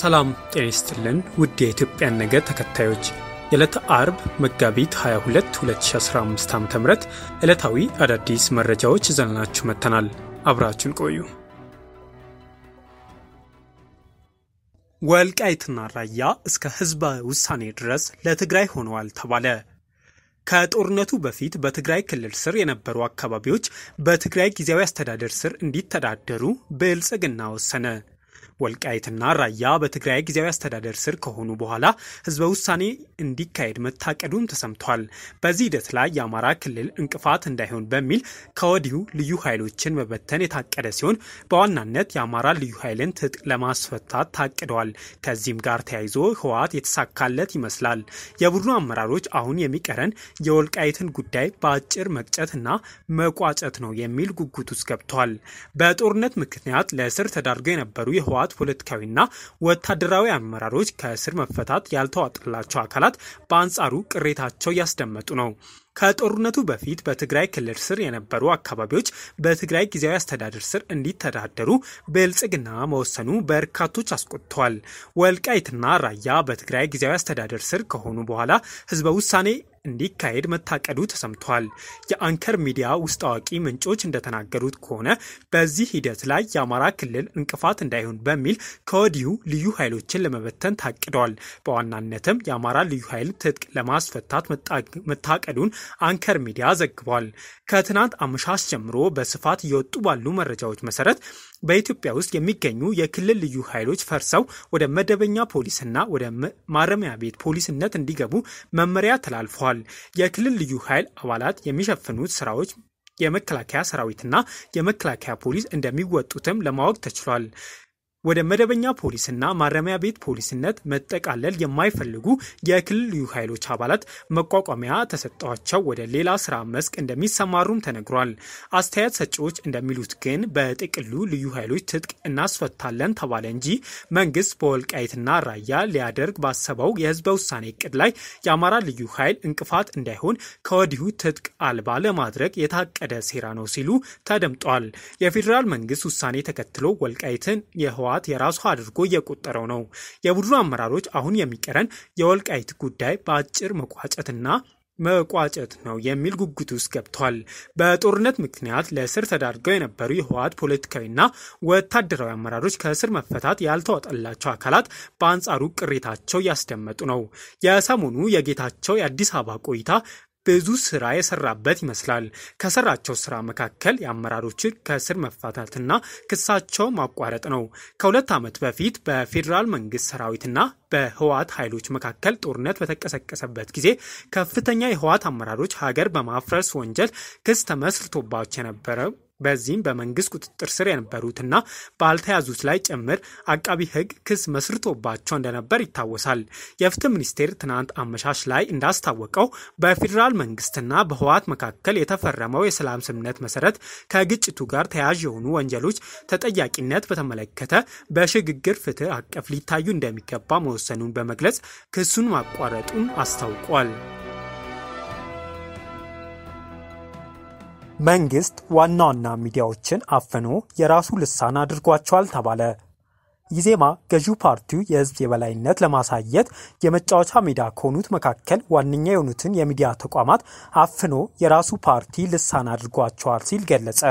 ሰላም ጤና ይስጥልን ውድ የኢትዮጵያን ነገር ተከታዮች የዕለተ አርብ መጋቢት 22 2015 ዓ ም ዕለታዊ አዳዲስ መረጃዎች ይዘንላችሁ መጥተናል። አብራችን ቆዩ። ወልቃይትና ራያ እስከ ህዝበ ውሳኔ ድረስ ለትግራይ ሆነዋል ተባለ። ከጦርነቱ በፊት በትግራይ ክልል ስር የነበሩ አካባቢዎች በትግራይ ጊዜያዊ አስተዳደር ስር እንዲተዳደሩ ብልጽግና ወሰነ። ወልቃይትና ራያ በትግራይ ጊዜያዊ አስተዳደር ስር ከሆኑ በኋላ ህዝበ ውሳኔ እንዲካሄድ መታቀዱም ተሰምቷል። በዚህ ሂደት ላይ የአማራ ክልል እንቅፋት እንዳይሆን በሚል ከወዲሁ ልዩ ኃይሎችን መበተን የታቀደ ሲሆን በዋናነት የአማራ ልዩ ኃይልን ትጥቅ ለማስፈታት ታቅደዋል። ከዚህም ጋር ተያይዞ ህወሓት የተሳካለት ይመስላል። የቡድኑ አመራሮች አሁን የሚቀረን የወልቃይትን ጉዳይ በአጭር መቅጨትና መቋጨት ነው የሚል ጉጉት ውስጥ ገብቷል። በጦርነት ምክንያት ለእስር ተዳርገው የነበሩ የህወሓት ሰባት ፖለቲካዊና ወታደራዊ አመራሮች ከእስር መፈታት ያልተዋጠላቸው አካላት በአንጻሩ ቅሬታቸው እያስደመጡ ነው። ከጦርነቱ በፊት በትግራይ ክልል ስር የነበሩ አካባቢዎች በትግራይ ጊዜያዊ አስተዳደር ስር እንዲተዳደሩ ብልጽግና መወሰኑ በርካቶች አስቆጥተዋል። ወልቃይትና ራያ በትግራይ ጊዜያዊ አስተዳደር ስር ከሆኑ በኋላ ህዝበ ውሳኔ እንዲካሄድ መታቀዱ ተሰምቷል። የአንከር ሚዲያ ውስጥ አዋቂ ምንጮች እንደተናገሩት ከሆነ በዚህ ሂደት ላይ የአማራ ክልል እንቅፋት እንዳይሆን በሚል ከወዲሁ ልዩ ኃይሎችን ለመበተን ታቅደዋል። በዋናነትም የአማራ ልዩ ኃይል ትጥቅ ለማስፈታት መታቀዱን አንከር ሚዲያ ዘግቧል። ከትናንት አመሻሽ ጀምሮ በስፋት እየወጡ ባሉ መረጃዎች መሰረት በኢትዮጵያ ውስጥ የሚገኙ የክልል ልዩ ኃይሎች ፈርሰው ወደ መደበኛ ፖሊስና ወደ ማረሚያ ቤት ፖሊስነት እንዲገቡ መመሪያ ተላልፏል። የክልል ልዩ ኃይል አባላት የሚሸፍኑት ስራዎች የመከላከያ ሰራዊትና የመከላከያ ፖሊስ እንደሚወጡትም ለማወቅ ተችሏል። ወደ መደበኛ ፖሊስና ማረሚያ ቤት ፖሊስነት መጠቃለል የማይፈልጉ የክልል ልዩ ኃይሎች አባላት መቋቋሚያ ተሰጥቷቸው ወደ ሌላ ስራ መስክ እንደሚሰማሩም ተነግሯል። አስተያየት ሰጪዎች እንደሚሉት ግን በጥቅሉ ልዩ ኃይሎች ትጥቅ እናስፈታለን ተባለ እንጂ መንግስት በወልቃይትና ራያ ሊያደርግ ባሰበው የህዝበ ውሳኔ እቅድ ላይ የአማራ ልዩ ኃይል እንቅፋት እንዳይሆን ከወዲሁ ትጥቅ አልባ ለማድረግ የታቀደ ሴራ ነው ሲሉ ተደምጧል። የፌዴራል መንግስት ውሳኔ ተከትሎ ወልቃይትን የህዋ ስርዓት የራሱ አድርጎ እየቆጠረው ነው። የቡድኑ አመራሮች አሁን የሚቀረን የወልቃይት ጉዳይ በአጭር መቋጨትና መቋጨት ነው የሚል ጉጉት ውስጥ ገብቷል። በጦርነት ምክንያት ለእስር ተዳርገው የነበሩ የህወሓት ፖለቲካዊና ወታደራዊ አመራሮች ከእስር መፈታት ያልተዋጠላቸው አካላት በአንጻሩ ቅሬታቸው እያስደመጡ ነው። የሰሞኑ የጌታቸው የአዲስ አበባ ቆይታ ብዙ ስራ የሰራበት ይመስላል። ከሰራቸው ስራ መካከል የአመራሮች ከስር መፋታትና ክሳቸው ማቋረጥ ነው። ከሁለት ዓመት በፊት በፌዴራል መንግስት ሰራዊትና በህወሓት ኃይሎች መካከል ጦርነት በተቀሰቀሰበት ጊዜ ከፍተኛ የህወሓት አመራሮች ሀገር በማፍረስ ወንጀል ክስ ተመስርቶባቸው የነበረው በዚህም በመንግስት ቁጥጥር ስር የነበሩትና ባልተያዙት ላይ ጭምር አቃቢ ህግ ክስ መስርቶባቸው እንደነበር ይታወሳል። የፍትህ ሚኒስቴር ትናንት አመሻሽ ላይ እንዳስታወቀው በፌዴራል መንግስትና በህወሓት መካከል የተፈረመው የሰላም ስምምነት መሰረት ከግጭቱ ጋር ተያያዥ የሆኑ ወንጀሎች ተጠያቂነት በተመለከተ በሽግግር ፍትህ አቀፍ ሊታዩ እንደሚገባ መወሰኑን በመግለጽ ክሱን ማቋረጡን አስታውቋል። መንግስት ዋና ዋና ሚዲያዎችን አፍኖ የራሱ ልሳን አድርጓቸዋል ተባለ። ኢዜማ ገዢው ፓርቲው የህዝብ የበላይነት ለማሳየት የመጫወቻ ሜዳ ከሆኑት መካከል ዋነኛ የሆኑትን የሚዲያ ተቋማት አፍኖ የራሱ ፓርቲ ልሳን አድርጓቸዋል ሲል ገለጸ።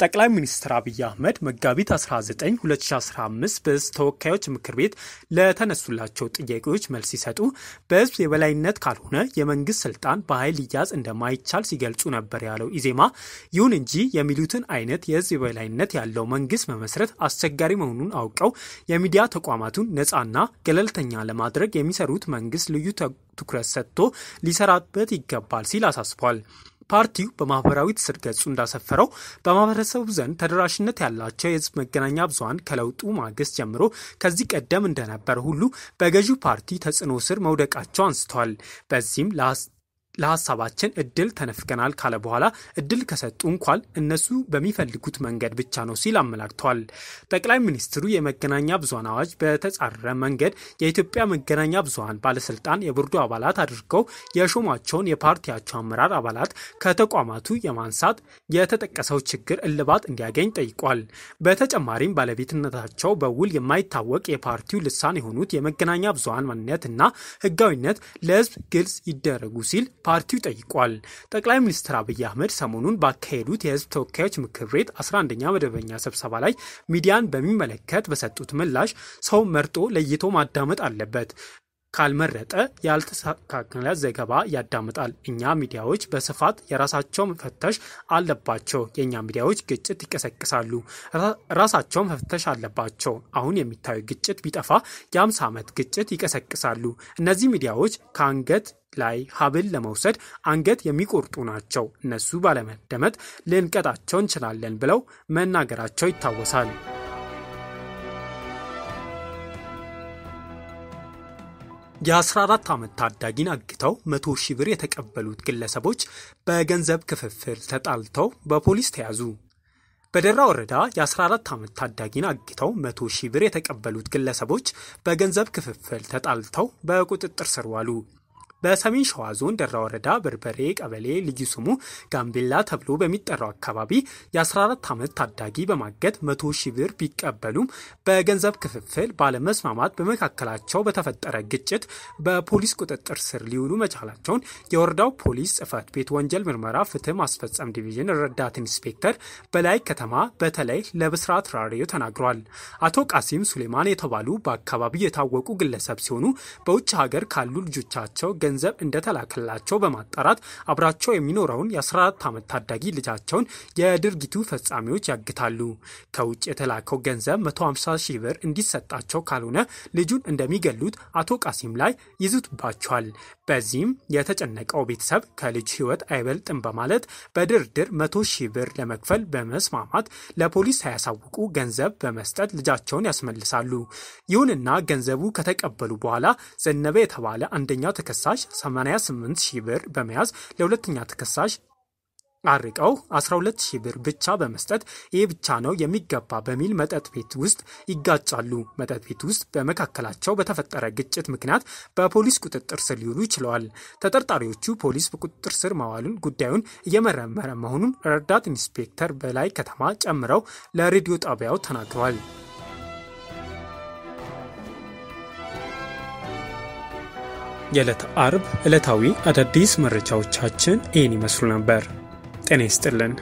ጠቅላይ ሚኒስትር አብይ አህመድ መጋቢት 19 2015 ተወካዮች ምክር ቤት ለተነሱላቸው ጥያቄዎች መልስ ሲሰጡ በህዝብ የበላይነት ካልሆነ የመንግስት ስልጣን በኃይል ሊያዝ እንደማይቻል ሲገልጹ ነበር ያለው ኢዜማ፣ ይሁን እንጂ የሚሉትን አይነት የህዝብ የበላይነት ያለው መንግስት መመስረት አስቸጋሪ መሆኑን አውቀው የሚዲያ ተቋማቱን ነፃና ገለልተኛ ለማድረግ የሚሰሩት መንግስት ልዩ ትኩረት ሰጥቶ ሊሰራበት ይገባል ሲል አሳስቧል። ፓርቲው በማህበራዊ ትስስር ገጹ እንዳሰፈረው በማህበረሰቡ ዘንድ ተደራሽነት ያላቸው የህዝብ መገናኛ ብዙሀን ከለውጡ ማግስት ጀምሮ ከዚህ ቀደም እንደነበር ሁሉ በገዢው ፓርቲ ተጽዕኖ ስር መውደቃቸው አንስተዋል። በዚህም ለሀሳባችን እድል ተነፍገናል ካለ በኋላ እድል ከሰጡ እንኳን እነሱ በሚፈልጉት መንገድ ብቻ ነው ሲል አመላክተዋል። ጠቅላይ ሚኒስትሩ የመገናኛ ብዙሀን አዋጅ በተጻረረ መንገድ የኢትዮጵያ መገናኛ ብዙሀን ባለስልጣን የቦርዱ አባላት አድርገው የሾሟቸውን የፓርቲያቸው አመራር አባላት ከተቋማቱ የማንሳት የተጠቀሰው ችግር እልባት እንዲያገኝ ጠይቋል። በተጨማሪም ባለቤትነታቸው በውል የማይታወቅ የፓርቲው ልሳን የሆኑት የመገናኛ ብዙሀን ማንነት እና ህጋዊነት ለህዝብ ግልጽ ይደረጉ ሲል ፓርቲው ጠይቋል። ጠቅላይ ሚኒስትር አብይ አህመድ ሰሞኑን ባካሄዱት የህዝብ ተወካዮች ምክር ቤት 11ኛ መደበኛ ስብሰባ ላይ ሚዲያን በሚመለከት በሰጡት ምላሽ ሰው መርጦ ለይቶ ማዳመጥ አለበት፣ ካልመረጠ ያልተስተካከለ ዘገባ ያዳምጣል። እኛ ሚዲያዎች በስፋት የራሳቸው መፈተሽ አለባቸው። የእኛ ሚዲያዎች ግጭት ይቀሰቅሳሉ፣ ራሳቸው መፈተሽ አለባቸው። አሁን የሚታዩ ግጭት ቢጠፋ የ ዓመት ግጭት ይቀሰቅሳሉ። እነዚህ ሚዲያዎች ከአንገት ላይ ሀብል ለመውሰድ አንገት የሚቆርጡ ናቸው። እነሱ ባለመደመጥ ልንቀጣቸው እንችላለን ብለው መናገራቸው ይታወሳል። የ14 ዓመት ታዳጊን አግተው 100 ሺህ ብር የተቀበሉት ግለሰቦች በገንዘብ ክፍፍል ተጣልተው በፖሊስ ተያዙ። በደራ ወረዳ የ14 ዓመት ታዳጊን አግተው 100 ሺህ ብር የተቀበሉት ግለሰቦች በገንዘብ ክፍፍል ተጣልተው በቁጥጥር ስር ዋሉ። በሰሜን ሸዋ ዞን ደራ ወረዳ በርበሬ ቀበሌ ልዩ ስሙ ጋምቤላ ተብሎ በሚጠራው አካባቢ የ14 ዓመት ታዳጊ በማገት 100 ሺ ብር ቢቀበሉም በገንዘብ ክፍፍል ባለመስማማት በመካከላቸው በተፈጠረ ግጭት በፖሊስ ቁጥጥር ስር ሊውሉ መቻላቸውን የወረዳው ፖሊስ ጽህፈት ቤት ወንጀል ምርመራ ፍትህ ማስፈጸም ዲቪዥን ረዳት ኢንስፔክተር በላይ ከተማ በተለይ ለብስራት ራሬዮ ተናግሯል። አቶ ቃሲም ሱሌማን የተባሉ በአካባቢው የታወቁ ግለሰብ ሲሆኑ በውጭ ሀገር ካሉ ልጆቻቸው ገንዘብ እንደተላከላቸው በማጣራት አብራቸው የሚኖረውን የ14 ዓመት ታዳጊ ልጃቸውን የድርጊቱ ፈጻሚዎች ያግታሉ። ከውጭ የተላከው ገንዘብ 150 ሺህ ብር እንዲሰጣቸው ካልሆነ ልጁን እንደሚገሉት አቶ ቃሲም ላይ ይዙትባቸዋል። በዚህም የተጨነቀው ቤተሰብ ከልጅ ህይወት አይበልጥም በማለት በድርድር 100 ሺህ ብር ለመክፈል በመስማማት ለፖሊስ ሳያሳውቁ ገንዘብ በመስጠት ልጃቸውን ያስመልሳሉ። ይሁንና ገንዘቡ ከተቀበሉ በኋላ ዘነበ የተባለ አንደኛው ተከሳሽ ተከሳሽ 88 ሺህ ብር በመያዝ ለሁለተኛ ተከሳሽ አርቀው 12 ሺህ ብር ብቻ በመስጠት ይህ ብቻ ነው የሚገባ በሚል መጠጥ ቤት ውስጥ ይጋጫሉ። መጠጥ ቤት ውስጥ በመካከላቸው በተፈጠረ ግጭት ምክንያት በፖሊስ ቁጥጥር ስር ሊውሉ ችለዋል። ተጠርጣሪዎቹ ፖሊስ በቁጥጥር ስር መዋሉን ጉዳዩን እየመረመረ መሆኑን ረዳት ኢንስፔክተር በላይ ከተማ ጨምረው ለሬዲዮ ጣቢያው ተናግረዋል። የዕለት አርብ ዕለታዊ አዳዲስ መረጃዎቻችን ይህን ይመስሉ ነበር። ጤና ይስጥልን።